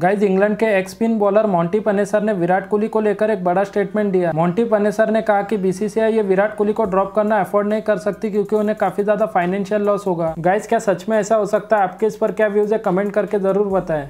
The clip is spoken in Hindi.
गाइज इंग्लैंड के ex spin bowler Monty Panesar ने विराट कोहली को लेकर एक बड़ा स्टेटमेंट दिया मॉन्टी पनेसर ने कहा कि बीसीसीआई ये विराट कोहली को ड्रॉप करना अफोर्ड नहीं कर सकती क्योंकि उन्हें काफी ज्यादा फाइनेंशियल लॉस होगा गाइज क्या सच में ऐसा हो सकता है आपके इस पर क्या व्यूज है कमेंट करके जरूर बताएं